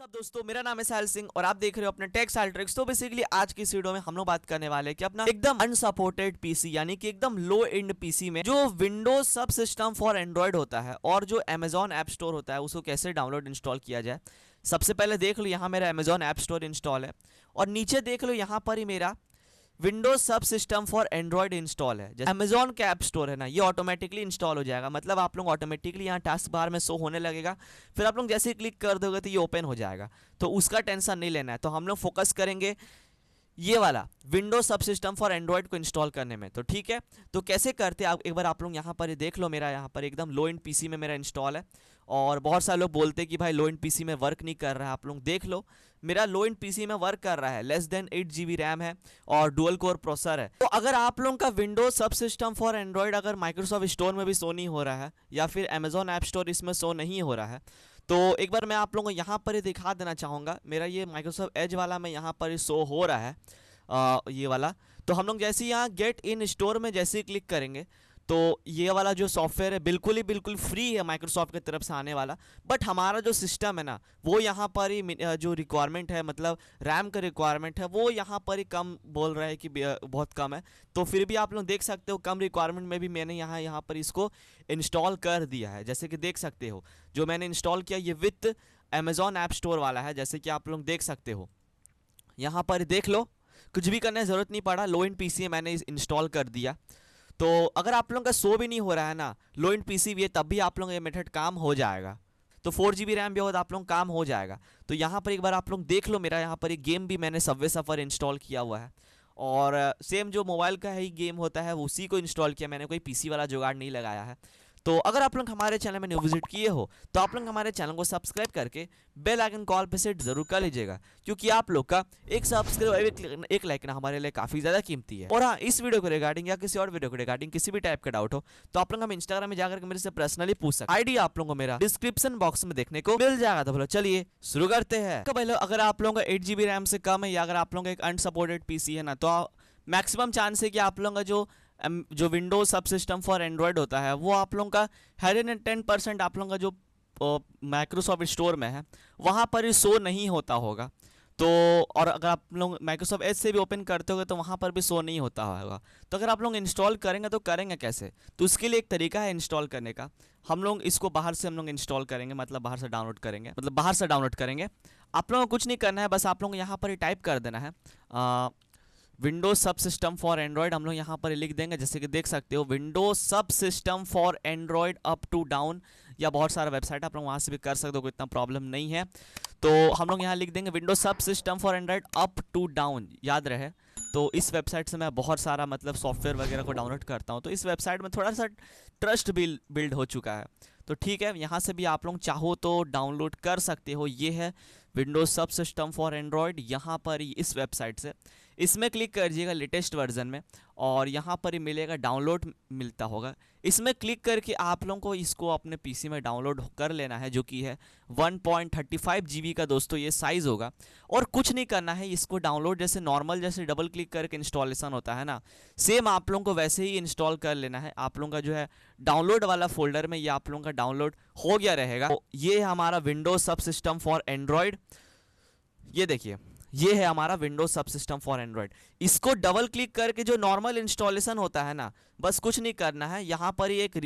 WhatsApp दोस्तों मेरा नाम है साहिल सिंह और आप देख रहे हो अपने टेक्स साल ट्रिक्स तो बेसिकली आज की वीडियो में हम लोग बात करने वाले कि अपना एकदम अनसपोर्टेड पीसी यानी कि एकदम लो एंड पीसी में जो Windows subsystem for Android होता है और जो अमेजॉन ऐप स्टोर होता है उसको कैसे डाउनलोड इंस्टॉल किया जाए सबसे पहले देख लो यहाँ मेरा अमेजॉन ऐप स्टोर इंस्टॉल है और नीचे देख लो यहाँ पर ही मेरा Windows subsystem for Android install है जैसे अमेजोन का ऐप स्टोर है ना ये ऑटोमेटिकली इंस्टॉल हो जाएगा मतलब आप लोग ऑटोमेटिकली यहाँ टास्क बार में शो होने लगेगा फिर आप लोग जैसे ही क्लिक कर दोगे तो ये ओपन हो जाएगा तो उसका टेंशन नहीं लेना है तो हम लोग फोकस करेंगे ये वाला Windows subsystem for Android को इंस्टॉल करने में तो ठीक है तो कैसे करते आप एक बार आप लोग यहाँ पर ये देख लो मेरा यहाँ पर एकदम लो एंड पीसी में मेरा इंस्टॉल है और बहुत सारे लोग बोलते हैं कि भाई लो एंड पीसी में वर्क नहीं कर रहा है आप लोग देख लो मेरा लो एंड पीसी में वर्क कर रहा है less than eight G RAM है और डुअल कोर प्रोसेसर है तो अगर आप लोगों का Windows subsystem for Android अगर माइक्रोसॉफ्ट स्टोर में भी शो नहीं हो रहा है या फिर अमेजोन ऐप स्टोर इसमें शो नहीं हो रहा है तो एक बार मैं आप लोगों को यहाँ पर ही दिखा देना चाहूँगा मेरा ये माइक्रोसॉफ्ट एज वाला मैं यहाँ पर शो हो रहा है आ, ये वाला तो हम लोग जैसे यहाँ गेट इन स्टोर में जैसे ही क्लिक करेंगे तो ये वाला जो सॉफ्टवेयर है बिल्कुल ही बिल्कुल फ्री है माइक्रोसॉफ्ट की तरफ से आने वाला बट हमारा जो सिस्टम है ना वो यहाँ पर ही जो रिक्वायरमेंट है मतलब रैम का रिक्वायरमेंट है वो यहाँ पर ही कम बोल रहा है कि बहुत कम है तो फिर भी आप लोग देख सकते हो कम रिक्वायरमेंट में भी मैंने यहाँ यहाँ पर इसको इंस्टॉल कर दिया है जैसे कि देख सकते हो जो मैंने इंस्टॉल किया ये विथ अमेज़ॉन ऐप स्टोर वाला है जैसे कि आप लोग देख सकते हो यहाँ पर देख लो कुछ भी करने की ज़रूरत नहीं पड़ा लो एंड पी मैंने इंस्टॉल कर दिया तो अगर आप लोगों का सो भी नहीं हो रहा है ना लो इंड पी भी है तब भी आप लोगों का ये मेथड काम हो जाएगा तो फोर जी बी रैम भी हो तो आप लोग काम हो जाएगा तो यहाँ पर एक बार आप लोग देख लो मेरा यहाँ पर एक गेम भी मैंने सब्वे सफ़र इंस्टॉल किया हुआ है और सेम जो मोबाइल का ही गेम होता है उसी को इंस्टॉल किया मैंने कोई पीसी वाला जुगाड़ नहीं लगाया है तो अगर आप लोग हमारे चैनल में न्यू विजिट किए हो तो आप लोग हमारे चैनल को सब्सक्राइब करके बेल आइकन कॉल पर सेट जरूर कर लीजिएगा क्योंकि आप लोग का एक सब्सक्राइब एक, एक लाइक ना हमारे लिए काफ़ी ज़्यादा कीमती है और हाँ इस वीडियो को रिगार्डिंग या किसी और वीडियो को रिगार्डिंग किसी भी टाइप का डाउट हो तो आप लोग हम इंस्टाग्राम में जाकर मेरे से पर्सनली पूछ सकते आईडी आप लोगों को मेरा डिस्क्रिप्शन बॉक्स में देखने को मिल जाएगा तो बोलो चलिए शुरू करते हैं तो पहले अगर आप लोगों का एट रैम से कम है या अगर आप लोगों का एक अनसपोर्टेड पी है ना तो मैक्सिमम चांस है कि आप लोगों का जो जो Windows subsystem for Android होता है वो आप लोगों का हंड्रेड एंड टेन परसेंट आप लोगों का जो माइक्रोसॉफ्ट स्टोर में है वहाँ पर ही शो नहीं होता होगा तो और अगर आप लोग माइक्रोसॉफ्ट एज से भी ओपन करते होगे तो वहाँ पर भी शो नहीं होता होगा तो अगर आप लोग इंस्टॉल करेंगे तो करेंगे कैसे तो उसके लिए एक तरीका है इंस्टॉल करने का हम लोग इसको बाहर से हम लोग इंस्टॉल करेंगे मतलब बाहर से डाउनलोड करेंगे मतलब बाहर से डाउनलोड करेंगे आप लोगों को कुछ नहीं करना है बस आप लोग यहाँ पर ही टाइप कर देना है Windows subsystem for Android हम लोग यहाँ पर लिख देंगे जैसे कि देख सकते हो Windows subsystem for Android Uptodown या बहुत सारा वेबसाइट आप लोग वहाँ से भी कर सकते हो कोई इतना प्रॉब्लम नहीं है तो हम लोग यहाँ लिख देंगे Windows subsystem for Android Uptodown याद रहे तो इस वेबसाइट से मैं बहुत सारा मतलब सॉफ्टवेयर वगैरह को डाउनलोड करता हूँ तो इस वेबसाइट में थोड़ा सा ट्रस्ट बिल बिल्ड हो चुका है तो ठीक है यहाँ से भी आप लोग चाहो तो डाउनलोड कर सकते हो ये है Windows subsystem for Android यहाँ पर इस वेबसाइट से इसमें क्लिक दीजिएगा लेटेस्ट वर्जन में और यहाँ पर ही मिलेगा डाउनलोड मिलता होगा इसमें क्लिक करके आप लोगों को इसको अपने पीसी में डाउनलोड कर लेना है जो कि है 1.35 जीबी का दोस्तों ये साइज़ होगा और कुछ नहीं करना है इसको डाउनलोड जैसे नॉर्मल जैसे डबल क्लिक करके इंस्टॉलेशन होता है ना सेम आप लोगों को वैसे ही इंस्टॉल कर लेना है आप लोगों का जो है डाउनलोड वाला फोल्डर में ये आप लोगों का डाउनलोड हो गया रहेगा तो ये हमारा Windows subsystem for Android ये देखिए ये है हमारा Windows subsystem for Android इसको डबल क्लिक करके जो नॉर्मल इंस्टॉलेशन होता है ना बस कुछ नहीं करना है यहाँ पर ही एक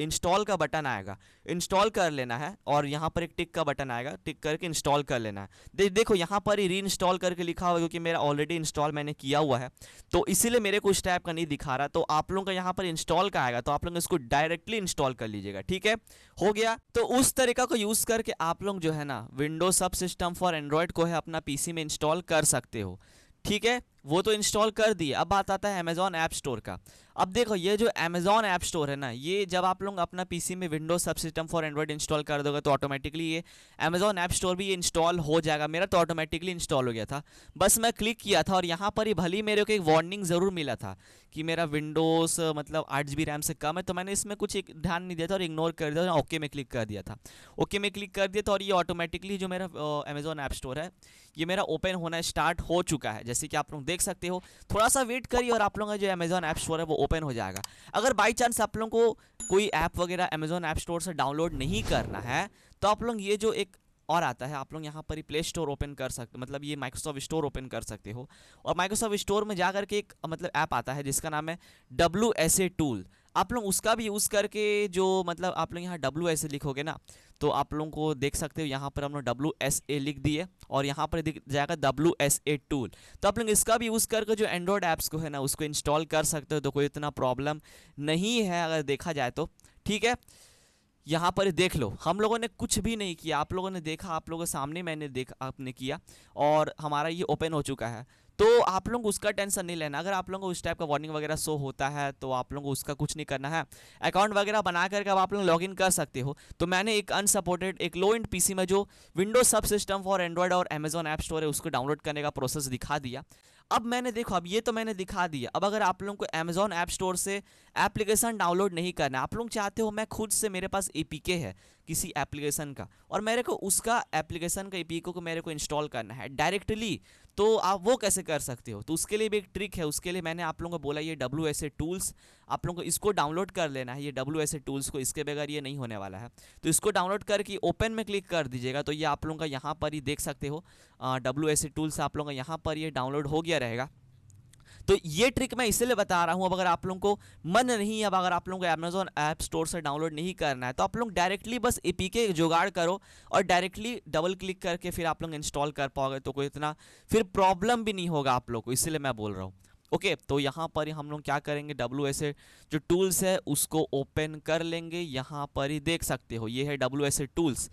इंस्टॉल का बटन आएगा इंस्टॉल कर लेना है और यहाँ पर एक टिक का बटन आएगा टिक करके इंस्टॉल कर लेना है दे, देखो यहाँ पर ही री इंस्टॉल करके लिखा हुआ है क्योंकि मेरा ऑलरेडी इंस्टॉल मैंने किया हुआ है तो इसीलिए मेरे को इस टाइप का नहीं दिखा रहा तो आप लोगों का यहाँ पर इंस्टॉल का आएगा तो आप लोग इसको डायरेक्टली इंस्टॉल कर लीजिएगा ठीक है हो गया तो उस तरीका को यूज़ करके आप लोग जो है ना विंडो सब सिस्टम फॉर एंड्रॉयड को है अपना पी में इंस्टॉल कर सकते हो ठीक है वो तो इंस्टॉल कर दिए अब बात आता है अमेजोन ऐप स्टोर का अब देखो ये जो अमेजोन ऐप स्टोर है ना ये जब आप लोग अपना पीसी में Windows subsystem for Android install कर दोगे तो ऑटोमेटिकली ये अमेजोन ऐप स्टोर भी ये इंस्टॉल हो जाएगा मेरा तो ऑटोमेटिकली इंस्टॉल हो गया था बस मैं क्लिक किया था और यहाँ पर ही भली मेरे को एक वार्निंग ज़रूर मिला था कि मेरा विंडोज़ मतलब आठ जी रैम से कम है तो मैंने इसमें कुछ एक ध्यान नहीं दिया था और इग्नोर कर दिया था ओके में क्लिक कर दिया था ओके में क्लिक कर दिया था और ये ऑटोमेटिकली जो मेरा अमेज़ॉन ऐप स्टोर है ये मेरा ओपन होना स्टार्ट हो चुका है जैसे कि आप लोग देख सकते हो थोड़ा सा वेट करिए और आप लोगों का जो अमेजोन ऐप स्टोर है वो ओपन हो जाएगा अगर बाई चांस आप लोगों को कोई ऐप वगैरह अमेजोन ऐप स्टोर से डाउनलोड नहीं करना है तो आप लोग ये जो एक और आता है आप लोग यहाँ पर ही प्ले स्टोर ओपन कर सकते मतलब ये माइक्रोसॉफ्ट स्टोर ओपन कर सकते हो और माइक्रोसॉफ्ट स्टोर में जा करके एक मतलब ऐप आता है जिसका नाम है डब्ल्यू एस ए टूल आप लोग उसका भी यूज़ करके जो मतलब आप लोग यहाँ डब्ल्यू एस ए लिखोगे ना तो आप लोगों को देख सकते हो यहाँ पर हम लोग डब्ल्यू एस ए लिख दिए और यहाँ पर दिख जाएगा डब्ल्यू एस ए टूल तो आप लोग इसका भी यूज़ करके जो एंड्रॉयड ऐप्स को है ना उसको इंस्टॉल कर सकते हो तो कोई इतना प्रॉब्लम नहीं है अगर देखा जाए तो ठीक है यहाँ पर देख लो हम लोगों ने कुछ भी नहीं किया आप लोगों ने देखा आप लोगों के सामने मैंने देखा आपने किया और हमारा ये ओपन हो चुका है तो आप लोग उसका टेंशन नहीं लेना अगर आप लोगों को उस टाइप का वार्निंग वगैरह शो होता है तो आप लोगों को उसका कुछ नहीं करना है अकाउंट वगैरह बना करके अब आप लोग लॉगिन कर सकते हो तो मैंने एक अनसपोर्टेड एक लो एंड पीसी में जो Windows subsystem for Android और अमेजोन ऐप स्टोर है उसको डाउनलोड करने का प्रोसेस दिखा दिया अब मैंने देखो अब ये तो मैंने दिखा दिया अब अगर आप लोगों को अमेजोन ऐप स्टोर से एप्लीकेशन डाउनलोड नहीं करना आप लोग चाहते हो मैं खुद से मेरे पास ए है किसी एप्लीकेशन का और मेरे को उसका एप्लीकेशन का ए को मेरे को इंस्टॉल करना है डायरेक्टली तो आप वो कैसे कर सकते हो तो उसके लिए भी एक ट्रिक है उसके लिए मैंने आप लोगों को बोला ये डब्ल्यू एस ए टूल्स आप लोगों को इसको डाउनलोड कर लेना है ये डब्ल्यू एस ए टूल्स को इसके बगैर ये नहीं होने वाला है तो इसको डाउनलोड करके ओपन में क्लिक कर दीजिएगा तो ये आप लोगों का यहाँ पर ही देख सकते हो डब्ल्यू एस ए टूल्स आप लोगों का यहाँ पर ये डाउनलोड हो गया बढ़िया रहेगा तो ये ट्रिक मैं इसलिए बता रहा हूँ अब अगर आप लोगों को मन नहीं है अब अगर आप लोगों को अमेजोन ऐप स्टोर से डाउनलोड नहीं करना है तो आप लोग डायरेक्टली बस ए e पी के जुगाड़ करो और डायरेक्टली डबल क्लिक करके फिर आप लोग इंस्टॉल कर पाओगे तो कोई इतना फिर प्रॉब्लम भी नहीं होगा आप लोग को इसलिए मैं बोल रहा हूँ ओके okay, तो यहाँ पर हम लोग क्या करेंगे डब्ल्यू एस जो टूल्स है उसको ओपन कर लेंगे यहाँ पर ही देख सकते हो ये है डब्ल्यू एस टूल्स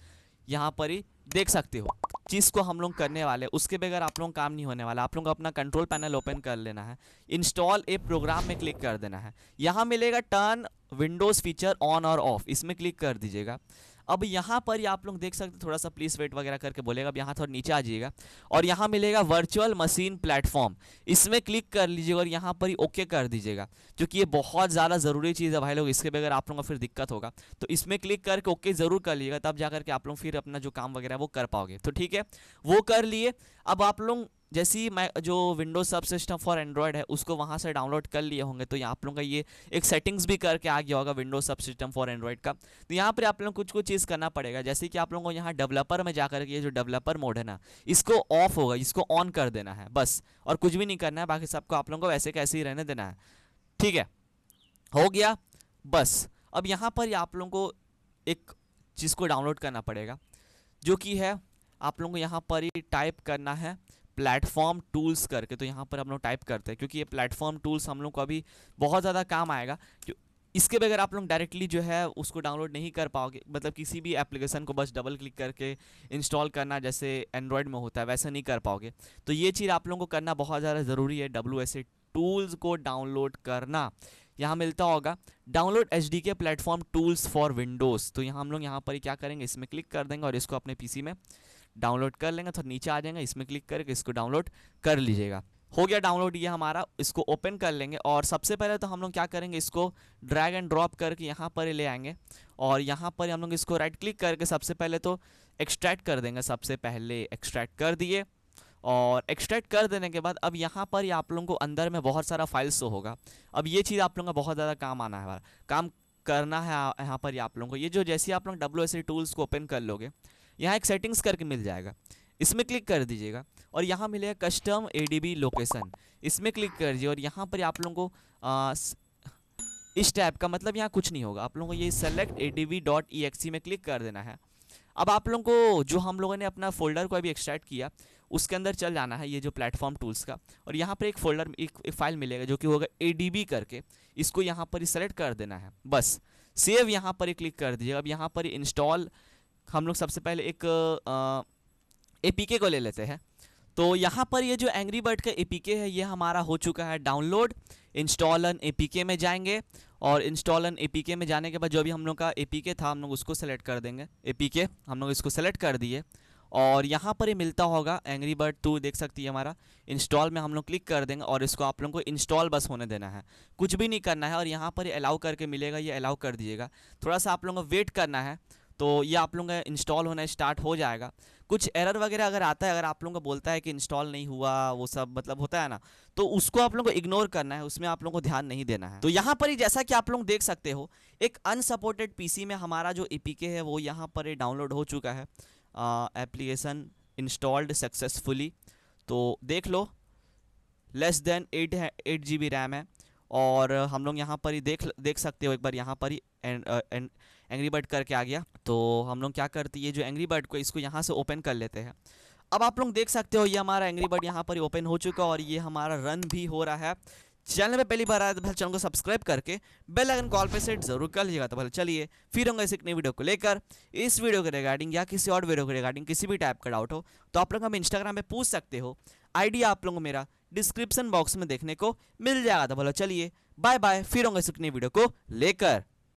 यहाँ पर ही देख सकते हो चीज़ को हम लोग करने वाले उसके बगैर आप लोग काम नहीं होने वाला आप लोग अपना कंट्रोल पैनल ओपन कर लेना है इंस्टॉल ए प्रोग्राम में क्लिक कर देना है यहाँ मिलेगा टर्न विंडोज़ फीचर ऑन और ऑफ इसमें क्लिक कर दीजिएगा अब यहाँ पर ही आप लोग देख सकते थोड़ा सा प्लीज वेट वगैरह करके बोलेगा अब यहाँ थोड़ा नीचे आ जाइएगा और यहाँ मिलेगा वर्चुअल मशीन प्लेटफॉर्म इसमें क्लिक कर लीजिएगा और यहाँ पर ही ओके कर दीजिएगा क्योंकि ये बहुत ज़्यादा ज़रूरी चीज़ है भाई लोग इसके बगैर आप लोगों को फिर दिक्कत होगा तो इसमें क्लिक करके ओके ज़रूर कर लीजिएगा तब जा करके आप लोग फिर अपना जो काम वगैरह वो कर पाओगे तो ठीक है वो कर लिए अब आप लोग जैसे ही मैं जो Windows subsystem for Android है उसको वहाँ से डाउनलोड कर लिए होंगे तो यहाँ आप लोगों का ये एक सेटिंग्स भी करके आ गया होगा Windows subsystem for Android का तो यहाँ पर आप लोग कुछ कुछ चीज़ करना पड़ेगा जैसे कि आप लोगों को यहाँ डेवलपर में जाकर के ये जो डेवलपर मोड है ना इसको ऑफ होगा इसको ऑन कर देना है बस और कुछ भी नहीं करना है बाकी सबको आप लोगों को वैसे कैसे ही रहने देना है ठीक है हो गया बस अब यहाँ पर आप लोगों को एक चीज़ को डाउनलोड करना पड़ेगा जो कि है आप लोगों को यहाँ पर ही टाइप करना है प्लेटफॉर्म टूल्स करके तो यहाँ पर हम लोग टाइप करते हैं क्योंकि ये प्लेटफॉर्म टूल्स हम लोग को अभी बहुत ज़्यादा काम आएगा इसके बगैर आप लोग डायरेक्टली जो है उसको डाउनलोड नहीं कर पाओगे मतलब किसी भी एप्लीकेशन को बस डबल क्लिक करके इंस्टॉल करना जैसे एंड्रॉयड में होता है वैसे नहीं कर पाओगे तो ये चीज़ आप लोगों को करना बहुत ज़्यादा ज़रूरी है डब्ल्यू एस टूल्स को डाउनलोड करना यहाँ मिलता होगा download H D K platform tools for Windows तो यहाँ हम लोग यहाँ पर क्या करेंगे इसमें क्लिक कर देंगे और इसको अपने पी में डाउनलोड कर लेंगे तो नीचे आ जाएंगे इसमें क्लिक करके इसको डाउनलोड कर लीजिएगा हो गया डाउनलोड ये हमारा इसको ओपन कर लेंगे और सबसे पहले तो हम लोग क्या करेंगे इसको ड्रैग एंड ड्रॉप करके यहाँ पर ले आएंगे और यहाँ पर हम लोग इसको राइट क्लिक करके सबसे पहले तो एक्सट्रैक्ट कर देंगे सबसे पहले एक्सट्रैक्ट कर दिए और एक्सट्रैक्ट कर देने के बाद अब यहाँ पर ही आप लोगों को अंदर में बहुत सारा फाइल्स शो होगा अब ये चीज़ आप लोगों का बहुत ज़्यादा काम आना है काम करना है यहाँ पर ही आप लोगों को ये जो जैसे आप लोग डब्ल्यू टूल्स e को ओपन कर लोगे यहाँ एक सेटिंग्स करके मिल जाएगा इसमें क्लिक कर दीजिएगा और यहाँ मिलेगा कस्टम ए लोकेशन इसमें क्लिक कर दीजिए और यहाँ पर आप लोगों को आ, इस टाइप का मतलब यहाँ कुछ नहीं होगा आप लोगों को ये सेलेक्ट ए में क्लिक कर देना है अब आप लोगों को जो हम लोगों ने अपना फोल्डर को अभी एक्सट्रैक्ट किया उसके अंदर चल जाना है ये जो प्लेटफॉर्म टूल्स का और यहाँ पर एक फोल्डर एक, एक फाइल मिलेगा जो कि होगा ए करके इसको यहाँ पर सेलेक्ट कर देना है बस सेव यहाँ पर क्लिक कर दीजिएगा अब यहाँ पर इंस्टॉल हम लोग सबसे पहले एक ए को ले लेते हैं तो यहाँ पर ये जो एंग्री बर्ड का ए है ये हमारा हो चुका है डाउनलोड इंस्टॉल एन ए में जाएंगे और इंस्टॉल एन ए में जाने के बाद जो भी हम लोग का ए था हम लोग उसको सेलेक्ट कर देंगे ए पी के हम लोग इसको सेलेक्ट कर दिए और यहाँ पर ये मिलता होगा एंग्री बर्ड टू देख सकती है हमारा इंस्टॉल में हम लोग क्लिक कर देंगे और इसको आप लोगों को इंस्टॉल बस होने देना है कुछ भी नहीं करना है और यहाँ पर अलाउ करके मिलेगा ये अलाउ कर दिएगा थोड़ा सा आप लोगों को वेट करना है तो ये आप लोगों का इंस्टॉल होना स्टार्ट हो जाएगा कुछ एरर वगैरह अगर आता है अगर आप लोगों का बोलता है कि इंस्टॉल नहीं हुआ वो सब मतलब होता है ना तो उसको आप लोगों को इग्नोर करना है उसमें आप लोगों को ध्यान नहीं देना है तो यहाँ पर ही जैसा कि आप लोग देख सकते हो एक अनसपोर्टेड पीसी में हमारा जो एपीके e है वो यहाँ पर डाउनलोड हो चुका है एप्लीकेशन इंस्टॉल्ड सक्सेसफुली तो देख लो लेस देन एट है एट जी बी रैम है और हम लोग यहाँ पर ही देख देख सकते हो एक बार यहाँ पर ही एंड एंग्री बर्ड करके आ गया तो हम लोग क्या करते ये जो एंग्री बर्ड को इसको यहाँ से ओपन कर लेते हैं अब आप लोग देख सकते हो ये हमारा एंग्री बर्ड यहाँ पर ओपन हो चुका है और ये हमारा रन भी हो रहा है चैनल में पहली बार आया तो चैनल को सब्सक्राइब करके बेल आइकन कॉल पे सेट जरूर कर लीजिएगा तो भले चलिए फिर होंगे इस एक नई वीडियो को लेकर इस वीडियो के रिगार्डिंग या किसी और वीडियो के रिगार्डिंग किसी भी टाइप का डाउट हो तो आप लोग हमें इंस्टाग्राम पे पूछ सकते हो आईडी आप लोगों को मेरा डिस्क्रिप्शन बॉक्स में देखने को मिल जाएगा तो भले चलिए बाय बाय फिर होंगे इस एक नई वीडियो को लेकर